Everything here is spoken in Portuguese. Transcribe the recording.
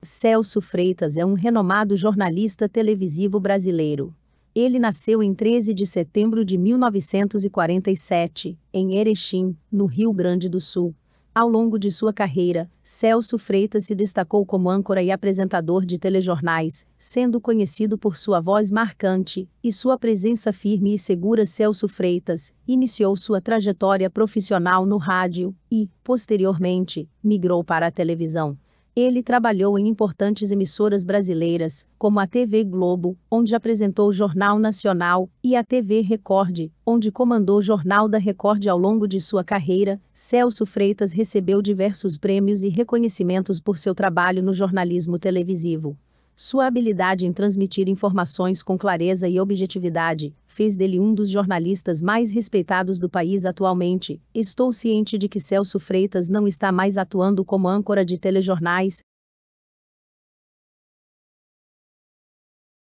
Celso Freitas é um renomado jornalista televisivo brasileiro. Ele nasceu em 13 de setembro de 1947, em Erechim, no Rio Grande do Sul. Ao longo de sua carreira, Celso Freitas se destacou como âncora e apresentador de telejornais, sendo conhecido por sua voz marcante e sua presença firme e segura. Celso Freitas iniciou sua trajetória profissional no rádio e, posteriormente, migrou para a televisão ele trabalhou em importantes emissoras brasileiras, como a TV Globo, onde apresentou o Jornal Nacional, e a TV Record, onde comandou o Jornal da Record ao longo de sua carreira. Celso Freitas recebeu diversos prêmios e reconhecimentos por seu trabalho no jornalismo televisivo. Sua habilidade em transmitir informações com clareza e objetividade fez dele um dos jornalistas mais respeitados do país atualmente. Estou ciente de que Celso Freitas não está mais atuando como âncora de telejornais,